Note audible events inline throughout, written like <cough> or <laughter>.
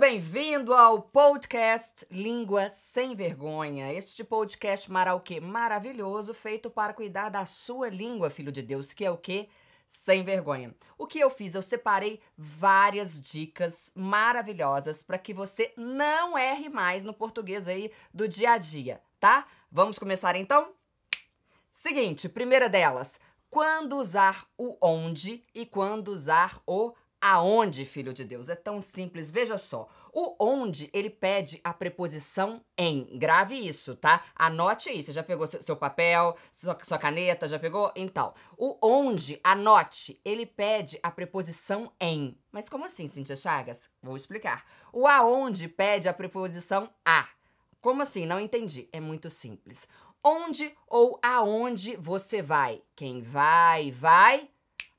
Muito bem-vindo ao podcast Língua Sem Vergonha. Este podcast marauquê maravilhoso feito para cuidar da sua língua, filho de Deus, que é o quê? Sem vergonha. O que eu fiz? Eu separei várias dicas maravilhosas para que você não erre mais no português aí do dia a dia, tá? Vamos começar então? Seguinte, primeira delas, quando usar o onde e quando usar o aonde, filho de Deus. É tão simples, veja só. O onde, ele pede a preposição em. Grave isso, tá? Anote aí. Você já pegou seu, papel, sua, sua, caneta, já pegou? Então, o onde, anote, ele pede a preposição em. Mas como assim, Cintia Chagas? Vou explicar. O aonde pede a preposição a. Como assim? Não entendi. É muito simples. Onde ou aonde você vai? Quem vai, vai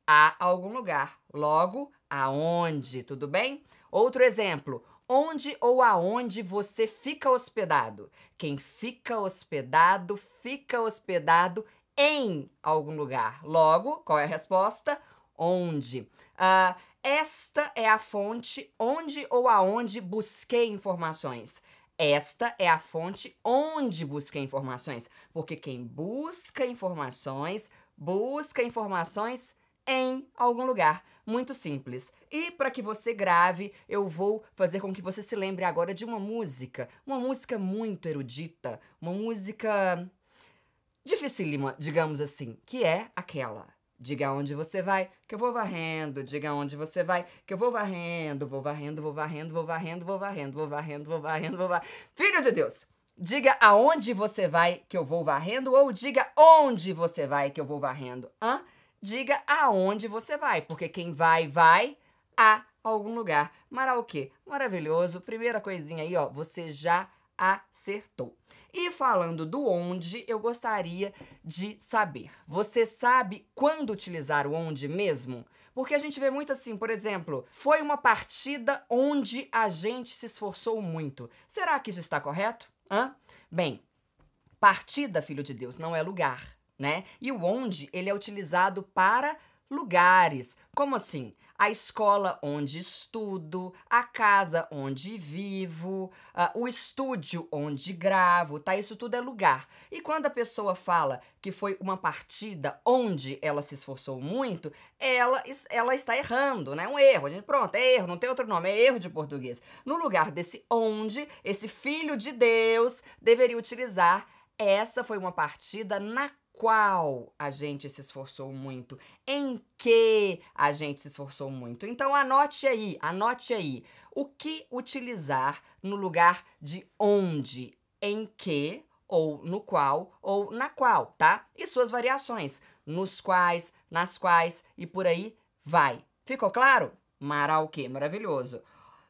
a algum lugar. Logo, aonde, tudo bem? Outro exemplo, onde ou aonde você fica hospedado. Quem fica hospedado, fica hospedado em algum lugar. Logo, qual é a resposta? Onde. Uh, esta é a fonte onde ou aonde busquei informações. Esta é a fonte onde busquei informações, porque quem busca informações, busca informações em algum lugar. Muito simples. E para que você grave, eu vou fazer com que você se lembre agora de uma música, uma música muito erudita, uma música dificílima, digamos assim, que é aquela. Diga onde você vai, que eu vou varrendo. Diga onde você vai, que eu vou varrendo, vou varrendo, vou varrendo, vou varrendo, vou varrendo, vou varrendo, vou varrendo, vou varrendo. Filho de Deus! Diga aonde você vai que eu vou varrendo ou diga onde você vai que eu vou varrendo. Hã? diga aonde você vai, porque quem vai, vai a algum lugar. quê? maravilhoso. Primeira coisinha aí, ó, você já acertou. E falando do onde, eu gostaria de saber. Você sabe quando utilizar o onde mesmo? Porque a gente vê muito assim, por exemplo, foi uma partida onde a gente se esforçou muito. Será que isso está correto? Hã? Bem, partida, filho de Deus, não é lugar né? E o onde ele é utilizado para lugares. Como assim? A escola onde estudo, a casa onde vivo, uh, o estúdio onde gravo, tá? Isso tudo é lugar. E quando a pessoa fala que foi uma partida onde ela se esforçou muito, ela, ela está errando, né? Um erro. A gente, pronto, é erro, não tem outro nome, é erro de português. No lugar desse onde, esse filho de Deus deveria utilizar essa foi uma partida na qual a gente se esforçou muito, em que a gente se esforçou muito. Então anote aí, anote aí o que utilizar no lugar de onde, em que ou no qual ou na qual, tá? E suas variações, nos quais, nas quais e por aí vai. Ficou claro? que? maravilhoso.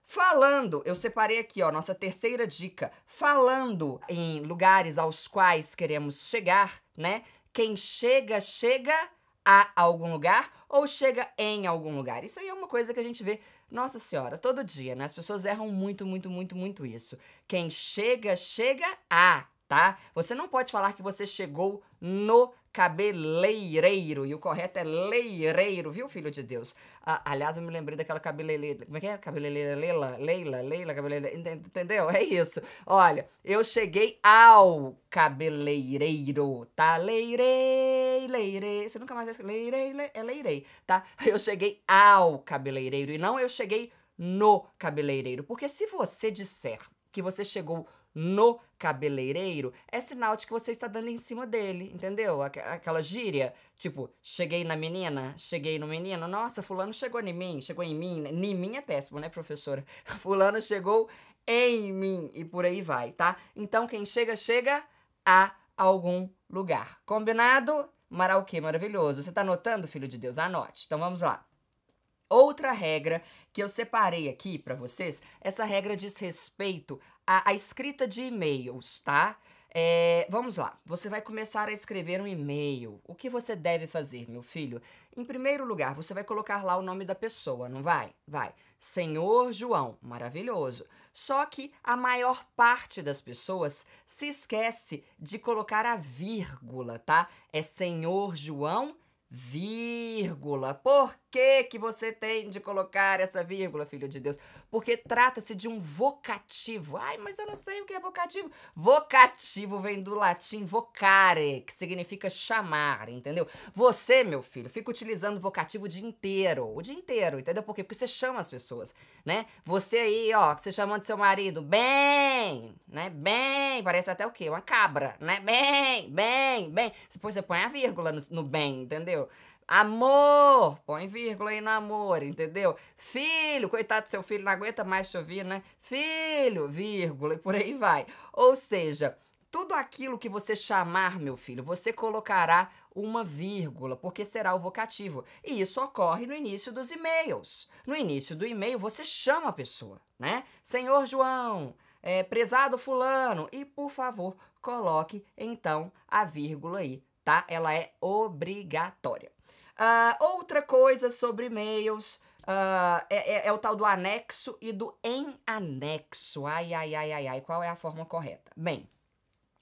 Falando, eu separei aqui, ó, nossa terceira dica. Falando em lugares aos quais queremos chegar, né? quem chega, chega a algum lugar ou chega em algum lugar. Isso aí é uma coisa que a gente vê, nossa senhora, todo dia, né? As pessoas erram muito, muito, muito, muito isso. Quem chega, chega a, tá? Você não pode falar que você chegou no cabeleireiro. E o correto é leireiro, viu, filho de Deus? Ah, aliás, eu me lembrei daquela cabeleireira. Como é que é? Cabeleireira Leila? Leila, Leila, cabeleireira. Entendeu? É isso. Olha, eu cheguei ao cabeleireiro, tá? Leirei, leirei. Você nunca mais vai Leirei, le... é leirei, tá? Eu cheguei ao cabeleireiro e não eu cheguei no cabeleireiro. Porque se você disser que você chegou no cabeleireiro, é sinal de que você está dando em cima dele, entendeu? Aquela gíria, tipo, cheguei na menina, cheguei no menino, nossa, fulano chegou em mim, chegou em mim, né? em mim é péssimo, né, professora? <laughs> Fulano chegou em mim e por aí vai, tá? Então quem chega, chega a algum lugar. Combinado? Marauquê maravilhoso. Você tá anotando, filho de Deus? Anote. Então vamos lá. Outra regra que eu separei aqui para vocês, essa regra diz respeito à, à escrita de e-mails, tá? É, vamos lá, você vai começar a escrever um e-mail. O que você deve fazer, meu filho? Em primeiro lugar, você vai colocar lá o nome da pessoa, não vai? Vai. Senhor João, maravilhoso. Só que a maior parte das pessoas se esquece de colocar a vírgula, tá? É Senhor João vírgula. Por que, que você tem de colocar essa vírgula, filho de Deus? Porque trata-se de um vocativo. Ai, mas eu não sei o que é vocativo. Vocativo vem do latim vocare, que significa chamar, entendeu? Você, meu filho, fica utilizando vocativo o dia inteiro, o dia inteiro, entendeu? Por quê? Porque você chama as pessoas, né? Você aí, ó, que você chamando seu marido, bem, né? Bem, parece até o quê? Uma cabra, né? Bem, bem, bem. Depois você põe a vírgula no, no bem, entendeu? entendeu? Amor, põe vírgula aí no amor, entendeu? Filho, coitado do seu filho, não aguenta mais te ouvir, né? Filho, vírgula, e por aí vai. Ou seja, tudo aquilo que você chamar, meu filho, você colocará uma vírgula, porque será o vocativo. E isso ocorre no início dos e-mails. No início do e-mail, você chama a pessoa, né? Senhor João, é, prezado fulano, e por favor, coloque então a vírgula aí tá? Ela é obrigatória. Uh, outra coisa sobre e-mails uh, é, é, é, o tal do anexo e do em anexo. Ai, ai, ai, ai, ai. Qual é a forma correta? Bem,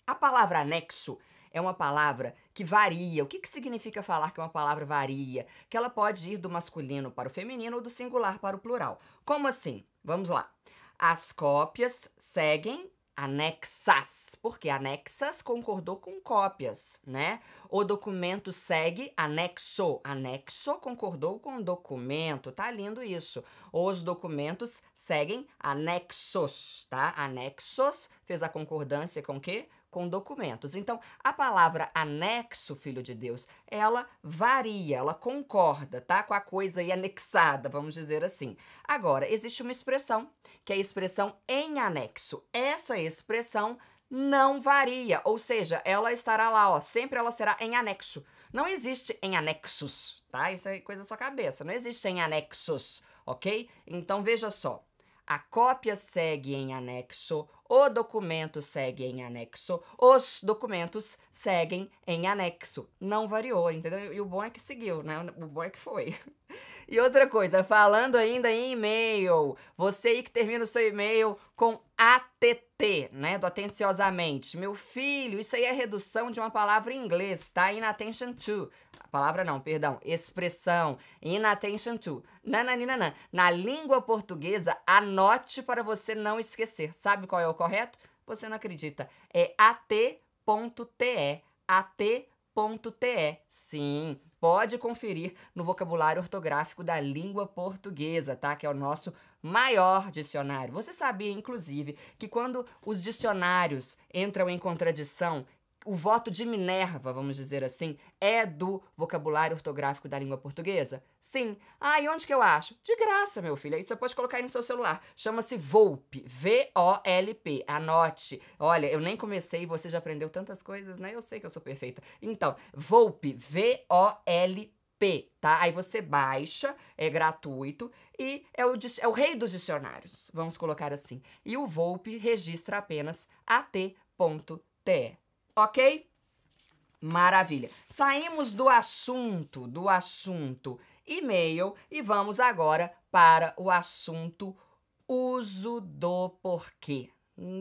a palavra anexo é uma palavra que varia. O que, que significa falar que uma palavra varia? Que ela pode ir do masculino para o feminino ou do singular para o plural. Como assim? Vamos lá. As cópias seguem anexas, porque anexas concordou com cópias, né? O documento segue anexo, anexo concordou com documento, tá lindo isso. Os documentos seguem anexos, tá? Anexos fez a concordância com o quê? com documentos. Então, a palavra anexo, filho de Deus, ela varia, ela concorda, tá? Com a coisa aí anexada, vamos dizer assim. Agora, existe uma expressão, que é a expressão em anexo. Essa expressão não varia, ou seja, ela estará lá, ó, sempre ela será em anexo. Não existe em anexos, tá? Isso é coisa da sua cabeça. Não existe em anexos, ok? Então veja só. A cópia segue em anexo, o documento segue em anexo, os documentos seguem em anexo. Não variou, entendeu? E o bom é que seguiu, né? O bom é que foi. <laughs> E outra coisa, falando ainda em e-mail, você aí que termina o seu e-mail com ATT, né? Do atenciosamente. Meu filho, isso aí é redução de uma palavra em inglês, tá? Inattention to. Palavra não, perdão. Expressão. Inattention to. Nananinanan. Na língua portuguesa, anote para você não esquecer. Sabe qual é o correto? Você não acredita. É at.te. at.te. Sim, pode conferir no vocabulário ortográfico da língua portuguesa, tá? Que é o nosso maior dicionário. Você sabia, inclusive, que quando os dicionários entram em contradição, o voto de Minerva, vamos dizer assim, é do vocabulário ortográfico da língua portuguesa? Sim. Ah, e onde que eu acho? De graça, meu filho. Aí você pode colocar aí no seu celular. Chama-se VOLP. V-O-L-P. Anote. Olha, eu nem comecei e você já aprendeu tantas coisas, né? Eu sei que eu sou perfeita. Então, VOLP. V-O-L-P. P, tá? Aí você baixa, é gratuito e é o, é o rei dos dicionários, vamos colocar assim. E o Volpe registra apenas at.te ok? Maravilha. Saímos do assunto, do assunto e-mail e vamos agora para o assunto uso do porquê.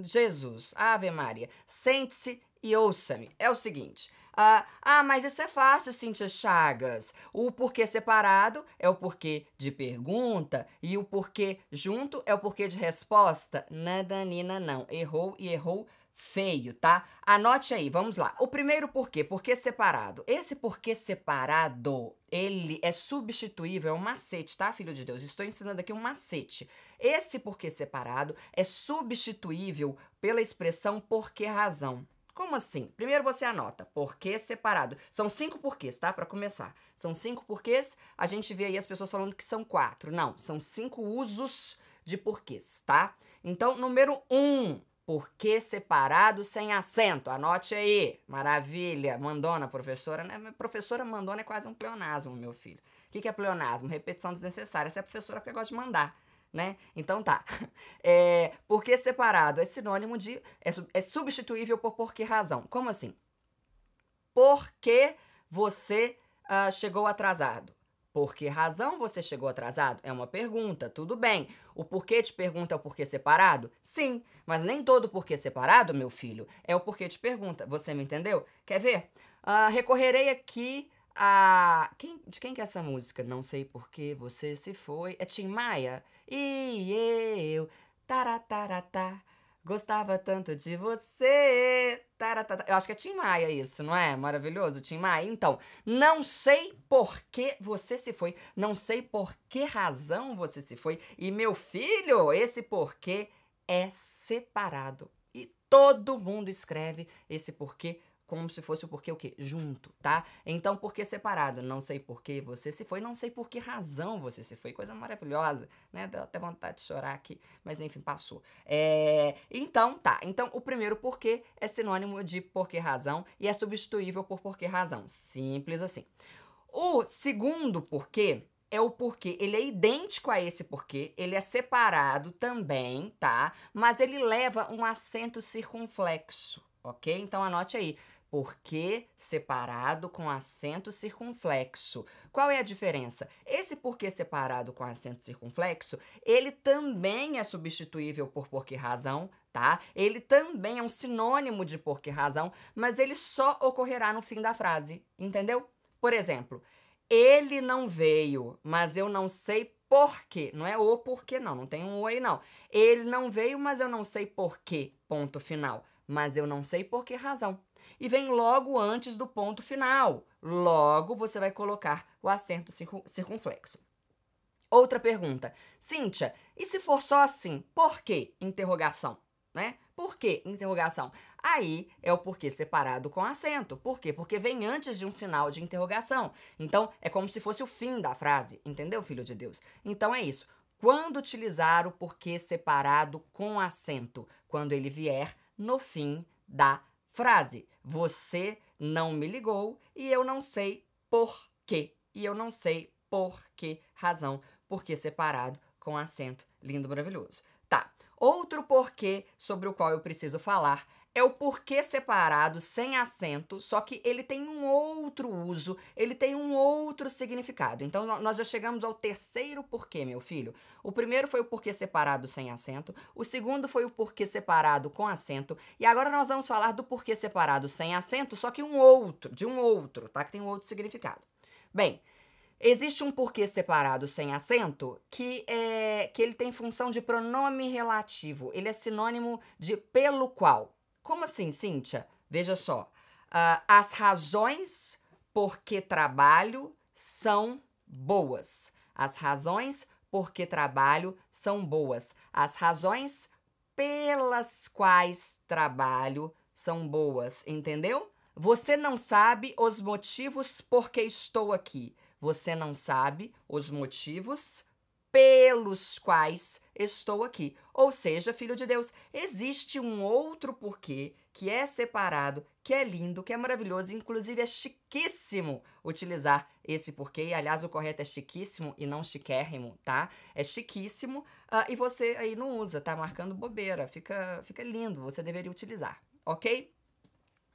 Jesus, Ave Maria, sente-se e ouça-me. É o seguinte. Uh, ah, mas isso é fácil, Cintia Chagas. O porquê separado é o porquê de pergunta e o porquê junto é o porquê de resposta. Nada, Nina, não. Errou e errou feio, tá? Anote aí, vamos lá. O primeiro porquê, porquê separado. Esse porquê separado, ele é substituível, é um macete, tá, filho de Deus? Estou ensinando aqui um macete. Esse porquê separado é substituível pela expressão porquê razão. Como assim? Primeiro você anota, porquê separado. São cinco porquês, tá? Para começar. São cinco porquês. A gente vê aí as pessoas falando que são quatro. Não, são cinco usos de porquês, tá? Então, número um, porque separado sem acento? Anote aí. Maravilha. Mandona, professora. Né? Professora mandona é quase um pleonasmo, meu filho. O que, que é pleonasmo? Repetição desnecessária. Essa é professora porque gosta de mandar. Né? Então tá. <laughs> É, porque separado é sinônimo de. É, é substituível por por que razão. Como assim? Por que você uh, chegou atrasado? Por que razão você chegou atrasado? É uma pergunta, tudo bem. O porquê te pergunta é o porquê separado? Sim, mas nem todo porquê separado, meu filho, é o porquê te pergunta. Você me entendeu? Quer ver? Uh, recorrerei aqui a. Quem, de quem que é essa música? Não sei porquê você se foi. É Tim Maia? E eu. Taratatá. Gostava tanto de você. Taratata. Eu acho que é Tim Maia isso, não é? Maravilhoso, Tim Maia. Então, não sei por que você se foi, não sei por que razão você se foi. E meu filho, esse porquê é separado. E todo mundo escreve esse porquê como se fosse o porquê o quê? Junto, tá? Então, por que separado? Não sei por que você se foi, não sei por que razão você se foi. Coisa maravilhosa, né? Deu até vontade de chorar aqui, mas enfim, passou. É... Então, tá. Então, o primeiro porquê é sinônimo de por que razão e é substituível por por que razão. Simples assim. O segundo porquê é o porquê. Ele é idêntico a esse porquê, ele é separado também, tá? Mas ele leva um acento circunflexo, ok? Então anote aí porque, separado com acento circunflexo. Qual é a diferença? Esse porque separado com acento circunflexo, ele também é substituível por por que razão, tá? Ele também é um sinônimo de por que razão, mas ele só ocorrerá no fim da frase, entendeu? Por exemplo, ele não veio, mas eu não sei porquê. Não é o porquê, não. Não tem um o aí, não. Ele não veio, mas eu não sei porquê. Ponto final mas eu não sei por que razão. E vem logo antes do ponto final. Logo você vai colocar o acento circunflexo. Outra pergunta. Cíntia, e se for só assim, por quê? Interrogação, né? Por quê? Interrogação. Aí é o porquê separado com acento. Por quê? Porque vem antes de um sinal de interrogação. Então, é como se fosse o fim da frase, entendeu, filho de Deus? Então é isso. Quando utilizar o porquê separado com acento? Quando ele vier no fim da frase. Você não me ligou e eu não sei por quê. E eu não sei por que razão. Porque separado com acento lindo, maravilhoso. Tá. Outro porquê sobre o qual eu preciso falar é o porquê separado, sem acento, só que ele tem um outro uso, ele tem um outro significado. Então nós já chegamos ao terceiro porquê, meu filho. O primeiro foi o porquê separado sem acento, o segundo foi o porquê separado com acento, e agora nós vamos falar do porquê separado sem acento, só que um outro, de um outro, tá? Que tem um outro significado. Bem, Existe um porquê separado sem acento que é que ele tem função de pronome relativo. Ele é sinônimo de pelo qual. Como assim, Cíntia? Veja só. Uh, as razões por que trabalho são boas. As razões por que trabalho são boas. As razões pelas quais trabalho são boas, entendeu? Você não sabe os motivos por que estou aqui. Você não sabe os motivos pelos quais estou aqui. Ou seja, filho de Deus, existe um outro porquê que é separado, que é lindo, que é maravilhoso, inclusive é chiquíssimo utilizar esse porquê. E, aliás, o correto é chiquíssimo e não chiquérrimo, tá? É chiquíssimo uh, e você aí não usa, tá marcando bobeira. Fica, fica lindo, você deveria utilizar, ok?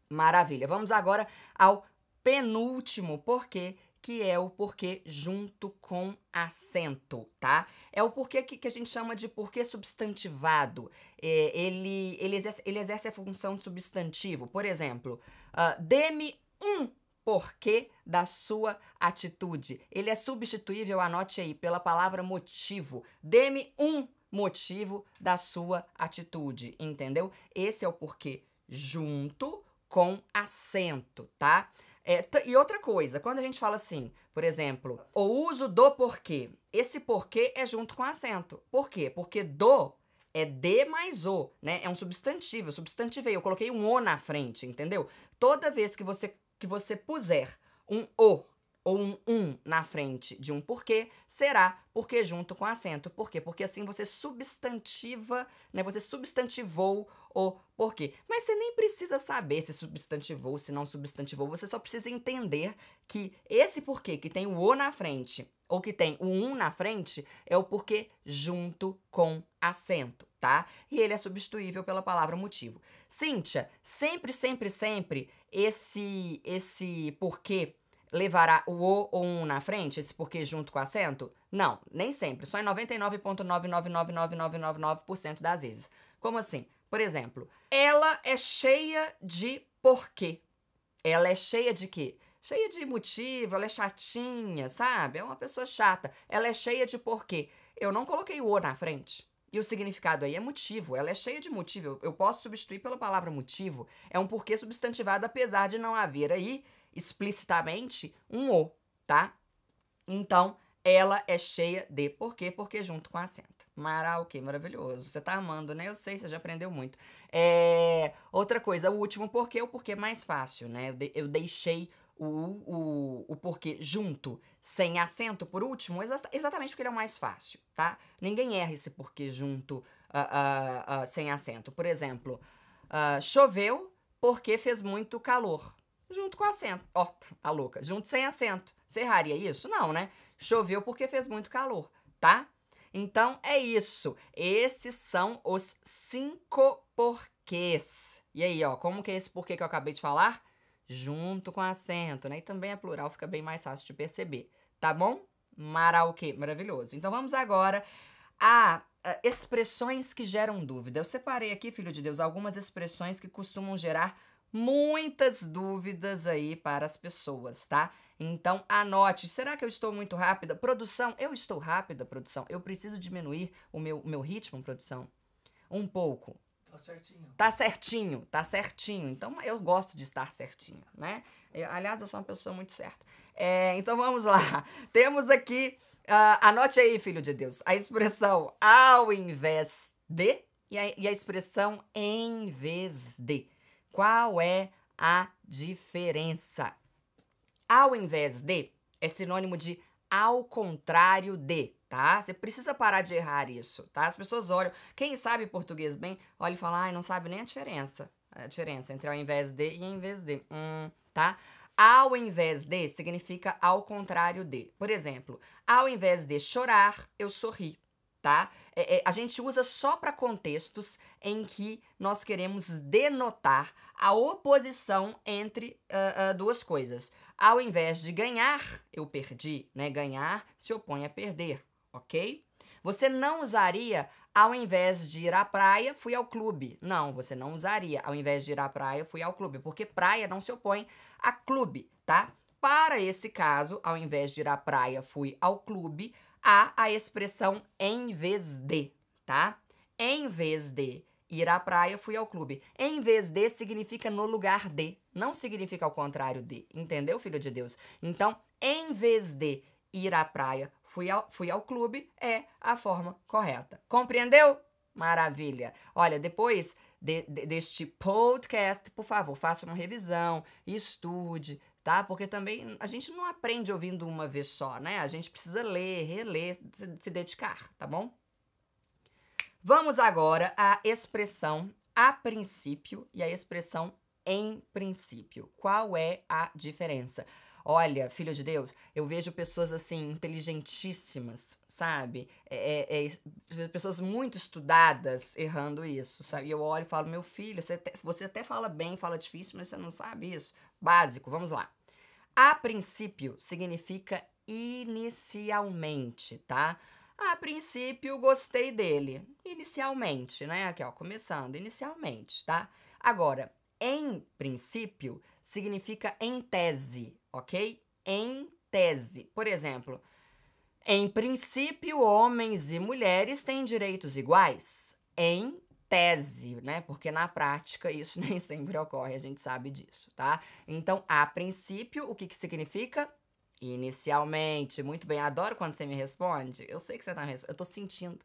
Maravilha. Vamos agora ao penúltimo porquê que é o porquê junto com acento, tá? É o porquê que, que a gente chama de porquê substantivado. É, ele, ele, exerce, ele exerce a função de substantivo. Por exemplo, uh, dê-me um porquê da sua atitude. Ele é substituível, anote aí, pela palavra motivo. Dê-me um motivo da sua atitude, entendeu? Esse é o porquê junto com acento, tá? É, e outra coisa, quando a gente fala assim, por exemplo, o uso do porquê, esse porquê é junto com acento. Por quê? Porque do é de mais o, né? É um substantivo, eu substantivei, eu coloquei um o na frente, entendeu? Toda vez que você, que você puser um o ou um um na frente de um porquê, será porque junto com acento. Por quê? Porque assim você substantiva, né? Você substantivou o porquê. Mas você nem precisa saber se substantivou, se não substantivou, você só precisa entender que esse porquê que tem o o na frente ou que tem o um na frente é o porquê junto com acento, tá? E ele é substituível pela palavra motivo. Cíntia, sempre, sempre, sempre esse esse porquê levará o o ou um na frente, esse porquê junto com acento? Não, nem sempre, só em 99.999999% das vezes. Como assim? Por exemplo, ela é cheia de porquê. Ela é cheia de quê? Cheia de motivo, ela é chatinha, sabe? É uma pessoa chata. Ela é cheia de porquê. Eu não coloquei o o na frente. E o significado aí é motivo, ela é cheia de motivo. Eu posso substituir pela palavra motivo. É um porquê substantivado, apesar de não haver aí explicitamente um o, tá? Então, ela é cheia de por quê? Porque junto com acento. Maral, que maravilhoso. Você tá amando, né? Eu sei, você já aprendeu muito. É... Outra coisa, o último porquê, o porquê mais fácil, né? Eu, de eu deixei o, o, o porquê junto, sem acento, por último, exa exatamente porque ele é o mais fácil, tá? Ninguém erra esse porquê junto, uh, uh, uh, sem acento. Por exemplo, choveu porque fez muito calor. Junto com acento. Ó, oh, tá a louca. Junto sem acento. Você erraria isso? Não, né? Choveu porque fez muito calor, tá? Então é isso. Esses são os cinco porquês. E aí, ó, como que é esse porquê que eu acabei de falar? Junto com acento, né? E também é plural, fica bem mais fácil de perceber, tá bom? Marauquê, maravilhoso. Então vamos agora a expressões que geram dúvida. Eu separei aqui, filho de Deus, algumas expressões que costumam gerar muitas dúvidas aí para as pessoas, tá? Então anote, será que eu estou muito rápida? Produção, eu estou rápida, produção. Eu preciso diminuir o meu, meu ritmo, produção? Um pouco. Tá certinho. Tá certinho, tá certinho. Então eu gosto de estar certinho, né? Eu, aliás, eu sou uma pessoa muito certa. É, então vamos lá. <laughs> Temos aqui, uh, anote aí, filho de Deus, a expressão ao invés de e a, e a expressão em vez de. Qual é a diferença? Ao invés de é sinônimo de ao contrário de, tá? Você precisa parar de errar isso, tá? As pessoas olham, quem sabe português bem, olha e fala, ai, não sabe nem a diferença. A diferença entre ao invés de e em vez de, hum, tá? Ao invés de significa ao contrário de. Por exemplo, ao invés de chorar, eu sorri, tá? É, é, a gente usa só para contextos em que nós queremos denotar a oposição entre uh, uh, duas coisas. Ao invés de ganhar, eu perdi, né? Ganhar se opõe a perder, ok? Você não usaria ao invés de ir à praia, fui ao clube. Não, você não usaria ao invés de ir à praia, fui ao clube, porque praia não se opõe a clube, tá? Para esse caso, ao invés de ir à praia, fui ao clube, há a expressão em vez de, tá? Em vez de ir à praia, fui ao clube. Em vez de significa no lugar de, não significa o contrário de, entendeu, filho de Deus? Então, em vez de ir à praia, fui ao, fui ao clube, é a forma correta. Compreendeu? Maravilha! Olha, depois de, de, deste podcast, por favor, faça uma revisão, estude, tá? Porque também a gente não aprende ouvindo uma vez só, né? A gente precisa ler, reler, se, se dedicar, tá bom? Vamos agora à expressão a princípio e à expressão em princípio. Qual é a diferença? Olha, filho de Deus, eu vejo pessoas assim, inteligentíssimas, sabe? É, é, é pessoas muito estudadas errando isso, sabe? E eu olho e falo, meu filho, você até, você até fala bem, fala difícil, mas você não sabe isso. Básico, vamos lá. A princípio significa inicialmente, tá? A princípio gostei dele. Inicialmente, né? Aqui, ó, começando, inicialmente, tá? Agora, em princípio significa em tese, ok? Em tese. Por exemplo, em princípio, homens e mulheres têm direitos iguais. Em tese, né? Porque na prática <laughs> isso nem sempre ocorre, a gente sabe disso, tá? Então, a princípio, o que, que significa? Inicialmente. Muito bem, adoro quando você me responde. Eu sei que você tá me respondendo, eu tô sentindo.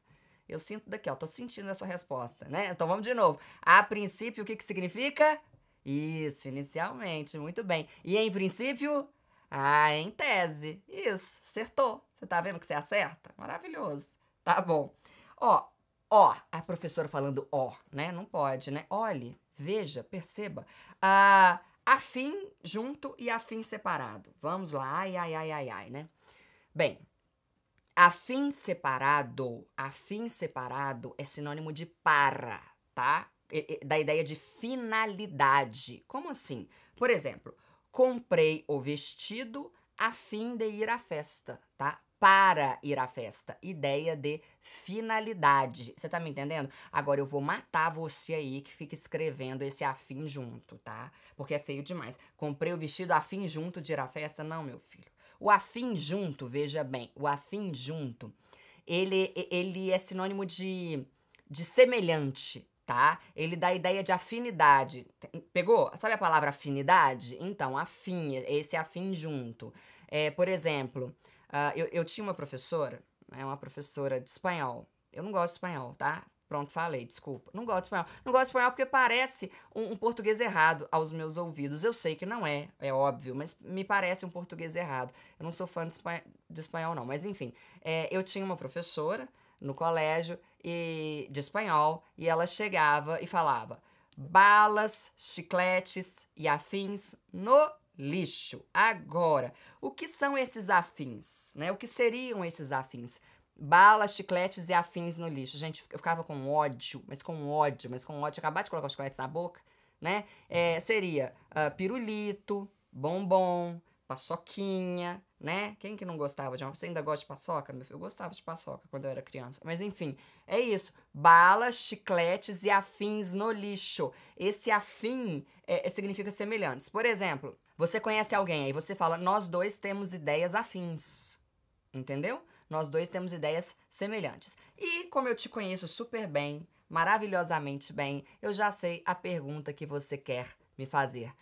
Eu sinto daqui, ó, tô sentindo a sua resposta, né? Então vamos de novo. A princípio, o que que significa? Isso, inicialmente, muito bem. E em princípio? Ah, em tese. Isso, acertou. Você tá vendo que você acerta? Maravilhoso. Tá bom. Ó, ó, a professora falando ó, né? Não pode, né? Olhe, veja, perceba. Ah, afim junto e afim separado. Vamos lá, ai, ai, ai, ai, ai, né? Bem, Afim separado, afim separado é sinônimo de para, tá? Da ideia de finalidade. Como assim? Por exemplo, comprei o vestido a fim de ir à festa, tá? Para ir à festa. Ideia de finalidade. Você tá me entendendo? Agora eu vou matar você aí que fica escrevendo esse afim junto, tá? Porque é feio demais. Comprei o vestido fim junto de ir à festa? Não, meu filho. O afim junto, veja bem, o afim junto, ele, ele é sinônimo de, de semelhante, tá? Ele dá a ideia de afinidade. Pegou? Sabe a palavra afinidade? Então, afim, esse afim junto. É, por exemplo, uh, eu, eu tinha uma professora, né, uma professora de espanhol. Eu não gosto de espanhol, tá? Pronto, falei, desculpa. Não gosto de espanhol. Não gosto de espanhol porque parece um, um, português errado aos meus ouvidos. Eu sei que não é, é óbvio, mas me parece um português errado. Eu não sou fã de, espanhol, de espanhol não. Mas enfim, é, eu tinha uma professora no colégio e, de espanhol e ela chegava e falava balas, chicletes e afins no lixo. Agora, o que são esses afins? Né? O que seriam esses afins? balas, chicletes e afins no lixo. Gente, eu ficava com ódio, mas com ódio, mas com ódio. Acabar de colocar os chicletes na boca, né? É, seria uh, pirulito, bombom, paçoquinha, né? Quem que não gostava de uma? Você ainda gosta de paçoca? Meu filho, eu gostava de paçoca quando eu era criança. Mas enfim, é isso. Balas, chicletes e afins no lixo. Esse afim é, é significa semelhantes. Por exemplo, você conhece alguém aí, você fala, nós dois temos ideias afins. Entendeu? Nós dois temos ideias semelhantes. E como eu te conheço super bem, maravilhosamente bem, eu já sei a pergunta que você quer me fazer.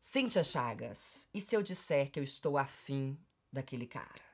Cíntia Chagas, e se eu disser que eu estou afim daquele cara?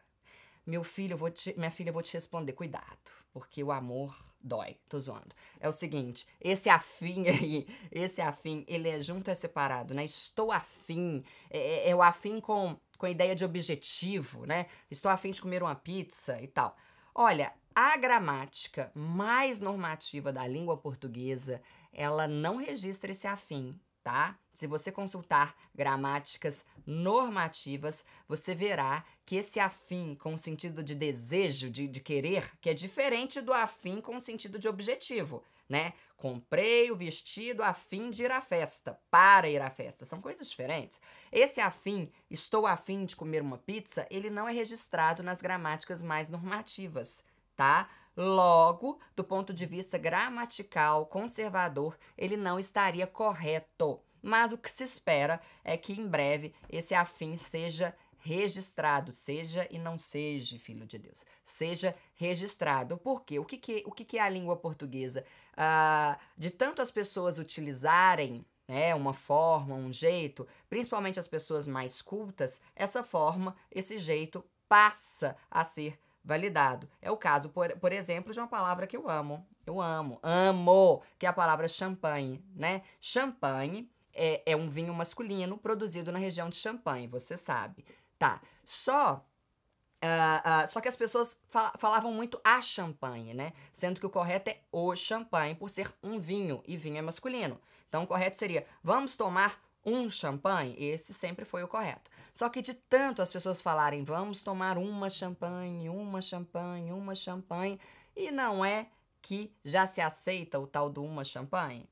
Meu filho, vou te, minha filha, eu vou te responder, cuidado, porque o amor dói. Tô zoando. É o seguinte, esse afim <laughs> aí, esse afim, ele é junto é separado, né? Estou afim, é, é, é o afim com com a ideia de objetivo, né? Estou afim de comer uma pizza e tal. Olha, a gramática mais normativa da língua portuguesa, ela não registra esse afim, tá? Se você consultar gramáticas normativas, você verá que esse afim com sentido de desejo, de, de querer, que é diferente do afim com sentido de objetivo, né? Comprei o vestido a fim de ir à festa, para ir à festa. São coisas diferentes. Esse afim, estou afim de comer uma pizza, ele não é registrado nas gramáticas mais normativas, tá? Logo, do ponto de vista gramatical conservador, ele não estaria correto. Mas o que se espera é que em breve esse afim seja registrado, seja e não seja, filho de Deus, seja registrado. Por quê? O que, que, o que, que é a língua portuguesa? Ah, de tanto as pessoas utilizarem né, uma forma, um jeito, principalmente as pessoas mais cultas, essa forma, esse jeito passa a ser validado. É o caso, por, por exemplo, de uma palavra que eu amo. Eu amo, amo, que é a palavra champanhe, né? Champanhe é, é um vinho masculino produzido na região de Champagne, você sabe. Tá, só Uh, uh, só que as pessoas fal falavam muito a champanhe, né? Sendo que o correto é o champanhe, por ser um vinho, e vinho é masculino. Então o correto seria: vamos tomar um champanhe, esse sempre foi o correto. Só que de tanto as pessoas falarem, vamos tomar uma champanhe, uma champanhe, uma champanhe, e não é que já se aceita o tal do uma champanhe?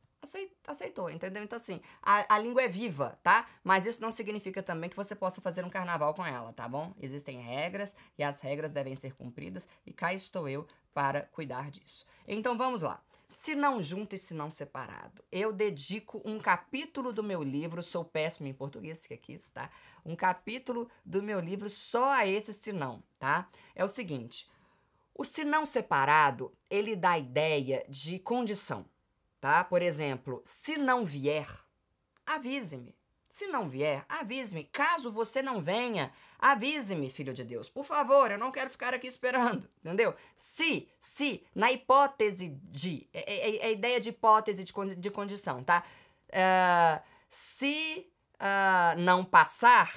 aceitou, entendeu? Então, assim, a, a, língua é viva, tá? Mas isso não significa também que você possa fazer um carnaval com ela, tá bom? Existem regras e as regras devem ser cumpridas e cá estou eu para cuidar disso. Então, vamos lá se não junto e se não separado. Eu dedico um capítulo do meu livro, sou péssimo em português, que aqui é está, um capítulo do meu livro só a esse se não, tá? É o seguinte, o se não separado, ele dá a ideia de condição, tá? Por exemplo, se não vier, avise-me. Se não vier, avise-me. Caso você não venha, avise-me, filho de Deus. Por favor, eu não quero ficar aqui esperando, entendeu? Se, se, na hipótese de. É, é, é, é ideia de hipótese de, de condição, tá? Uh, se uh, não passar,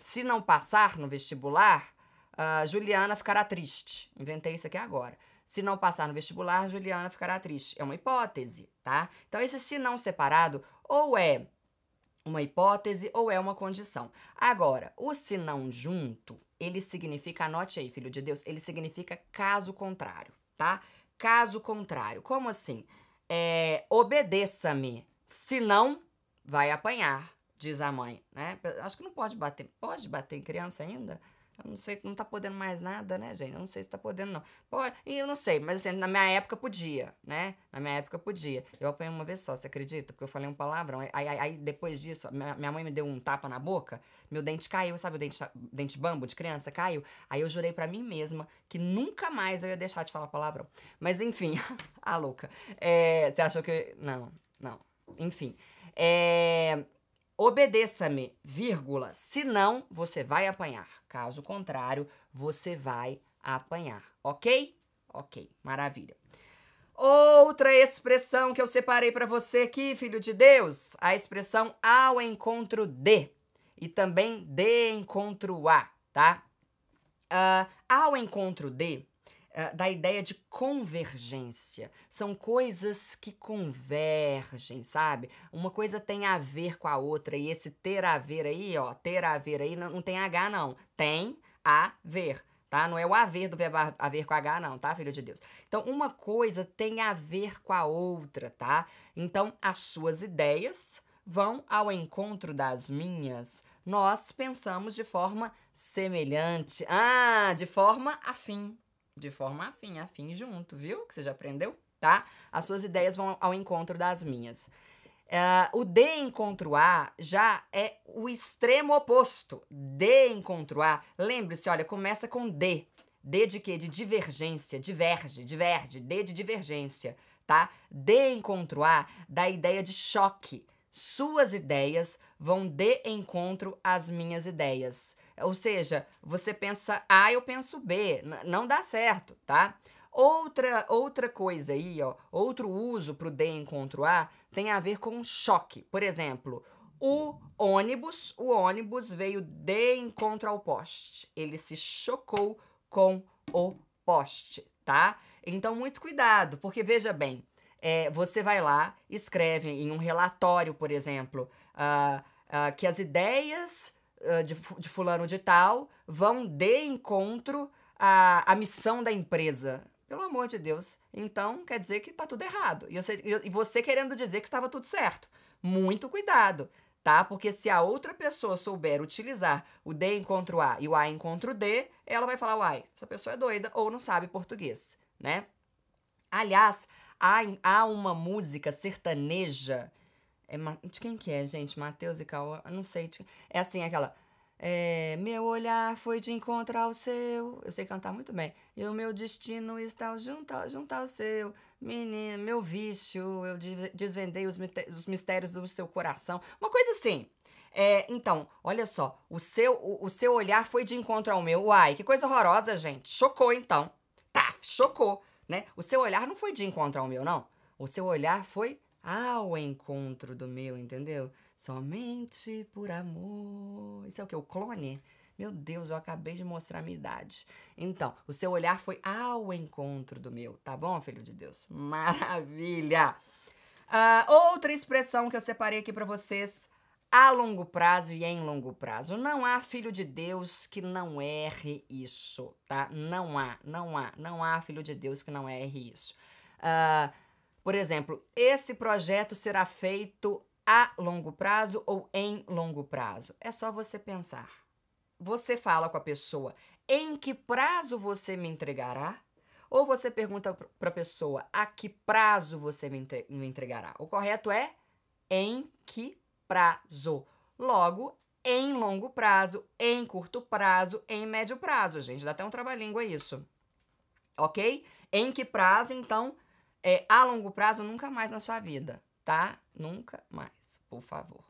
se não passar no vestibular, uh, Juliana ficará triste. Inventei isso aqui agora. Se não passar no vestibular, Juliana ficará triste. É uma hipótese, tá? Então, esse se não separado ou é uma hipótese ou é uma condição. Agora, o não junto, ele significa, anote aí, filho de Deus, ele significa caso contrário, tá? Caso contrário. Como assim? É, Obedeça-me, senão vai apanhar, diz a mãe, né? Acho que não pode bater. Pode bater em criança ainda? Eu não sei, não tá podendo mais nada, né, gente? Eu não sei se tá podendo, não. Pô, e eu não sei, mas assim, na minha época podia, né? Na minha época podia. Eu apanhei uma vez só, você acredita? Porque eu falei um palavrão. Aí, aí, aí depois disso, minha mãe me deu um tapa na boca, meu dente caiu, sabe o dente, dente bambo de criança? Caiu. Aí eu jurei para mim mesma que nunca mais eu ia deixar de falar palavrão. Mas enfim, <laughs> a louca. É, você achou que. Não, não. Enfim. É. Obedeça-me, vírgula, senão você vai apanhar. Caso contrário, você vai apanhar, ok? Ok, maravilha. Outra expressão que eu separei para você aqui, filho de Deus, a expressão ao encontro de e também de encontro a, tá? Uh, ao encontro de eh, da ideia de convergência. São coisas que convergem, sabe? Uma coisa tem a ver com a outra, e esse ter a ver aí, ó, ter a ver aí, não, não tem H, não. Tem a ver tá? Não é o haver do verbo haver com H, não, tá, filho de Deus? Então, uma coisa tem a ver com a outra, tá? Então, as suas ideias vão ao encontro das minhas. Nós pensamos de forma semelhante. Ah, de forma afim, de forma afim, afim junto, viu? Que você já aprendeu, tá? As suas ideias vão ao encontro das minhas. Uh, o D encontro A já é o extremo oposto. D encontro A, lembre-se, olha, começa com D. D de quê? De divergência, diverge, diverge, D de divergência, tá? D encontro A dá a ideia de choque. Suas ideias vão de encontro às minhas ideias. Ou seja, você pensa A, eu penso B. não dá certo, tá? Outra, outra coisa aí, ó, outro uso para o D contra o A tem a ver com choque. Por exemplo, o ônibus, o ônibus veio de encontro ao poste. Ele se chocou com o poste, tá? Então, muito cuidado, porque veja bem, é, você vai lá, escreve em um relatório, por exemplo, uh, uh, que as ideias de, de fulano de tal vão de encontro à, à missão da empresa. Pelo amor de Deus. Então, quer dizer que tá tudo errado. E você, e você querendo dizer que estava tudo certo. Muito cuidado, tá? Porque se a outra pessoa souber utilizar o D encontro A e o A encontro D, ela vai falar, uai, essa pessoa é doida ou não sabe português, né? Aliás, há, há uma música sertaneja é de quem que é, gente? Matheus e Cauã? Não sei. De... É assim, aquela. É, meu olhar foi de encontro ao seu. Eu sei cantar muito bem. E o meu destino está junto, junto ao seu. Menino, meu vício, eu desvendei os, os mistérios do seu coração. Uma coisa assim. É, então, olha só. O seu, o, o, seu olhar foi de encontro ao meu. Uai, que coisa horrorosa, gente. Chocou, então. Tá, chocou, né? O seu olhar não foi de encontro ao meu, não. O seu olhar foi ao encontro do meu, entendeu? Somente por amor. Isso é o que? O clone? Meu Deus, eu acabei de mostrar a minha idade. Então, o seu olhar foi ao encontro do meu, tá bom, filho de Deus? Maravilha! Uh, outra expressão que eu separei aqui para vocês, a longo prazo e em longo prazo. Não há filho de Deus que não erre isso, tá? Não há, não há, não há filho de Deus que não erre isso. Uh, por exemplo, esse projeto será feito a longo prazo ou em longo prazo? É só você pensar. Você fala com a pessoa em que prazo você me entregará? Ou você pergunta para a pessoa a que prazo você me, entre me entregará? O correto é em que prazo. Logo, em longo prazo, em curto prazo, em médio prazo. Gente, dá até um trabalhinho é isso. Ok? Em que prazo, então, é, a longo prazo nunca mais na sua vida, tá? Nunca mais, por favor.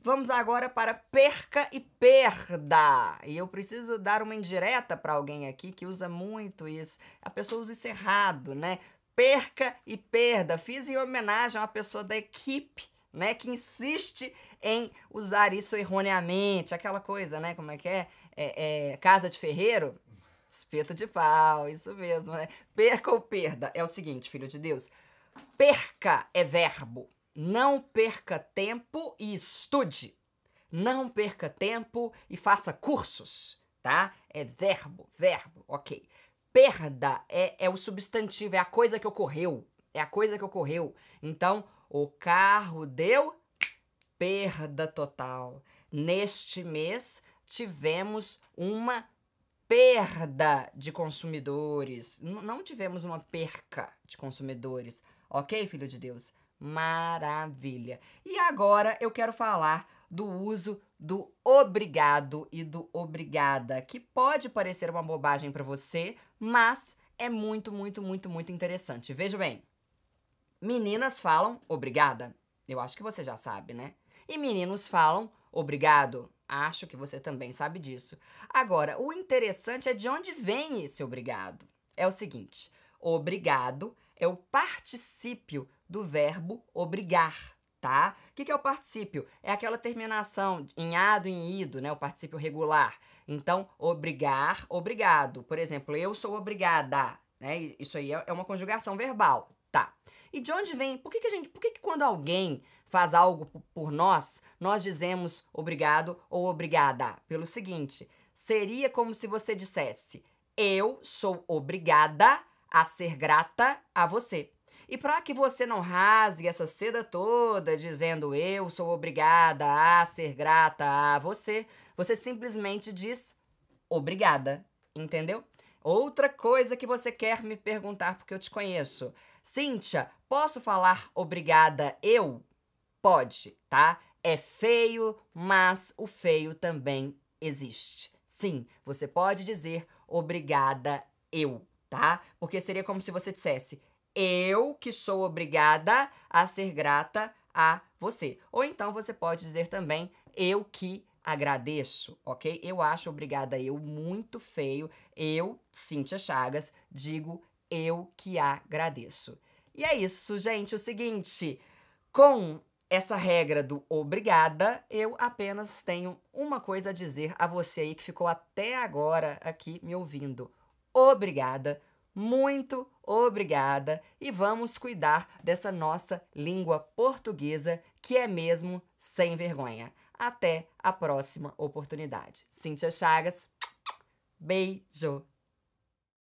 Vamos agora para perca e perda. E eu preciso dar uma indireta para alguém aqui que usa muito isso. A pessoa usa isso errado, né? Perca e perda. Fiz em homenagem a uma pessoa da equipe, né, que insiste em usar isso erroneamente. Aquela coisa, né? Como é que é? é, é casa de ferreiro. Espeto de pau, isso mesmo, né? Perca ou perda é o seguinte, filho de Deus. Perca é verbo. Não perca tempo e estude. Não perca tempo e faça cursos, tá? É verbo, verbo, ok. Perda é, é o substantivo, é a coisa que ocorreu. É a coisa que ocorreu. Então, o carro deu perda total. Neste mês, tivemos uma perda de consumidores. N não tivemos uma perca de consumidores, ok, filho de Deus? Maravilha! E agora eu quero falar do uso do obrigado e do obrigada, que pode parecer uma bobagem para você, mas é muito, muito, muito, muito interessante. Veja bem. Meninas falam obrigada. Eu acho que você já sabe, né? E meninos falam obrigado. Acho que você também sabe disso. Agora, o interessante é de onde vem esse obrigado. É o seguinte: obrigado é o particípio do verbo obrigar, tá? O que, é o particípio? É aquela terminação em ado, em ido, né? O particípio regular. Então, obrigar, obrigado. Por exemplo, eu sou obrigada, né? Isso aí é, é uma conjugação verbal, tá? E de onde vem? Por que, que a gente, por que, que quando alguém faz algo por nós, nós dizemos obrigado ou obrigada. Pelo seguinte, seria como se você dissesse: Eu sou obrigada a ser grata a você. E para que você não rase essa seda toda dizendo eu sou obrigada a ser grata a você, você simplesmente diz obrigada, entendeu? Outra coisa que você quer me perguntar porque eu te conheço. Cíntia, posso falar obrigada eu? pode, tá? É feio, mas o feio também existe. Sim, você pode dizer obrigada eu, tá? Porque seria como se você dissesse eu que sou obrigada a ser grata a você. Ou então você pode dizer também eu que agradeço, ok? Eu acho obrigada eu muito feio. Eu, Cíntia Chagas, digo eu que agradeço. E é isso, gente. O seguinte, com essa regra do obrigada, eu apenas tenho uma coisa a dizer a você aí que ficou até agora aqui me ouvindo. Obrigada, muito obrigada e vamos cuidar dessa nossa língua portuguesa que é mesmo sem vergonha. Até a próxima oportunidade. Cíntia Chagas, beijo!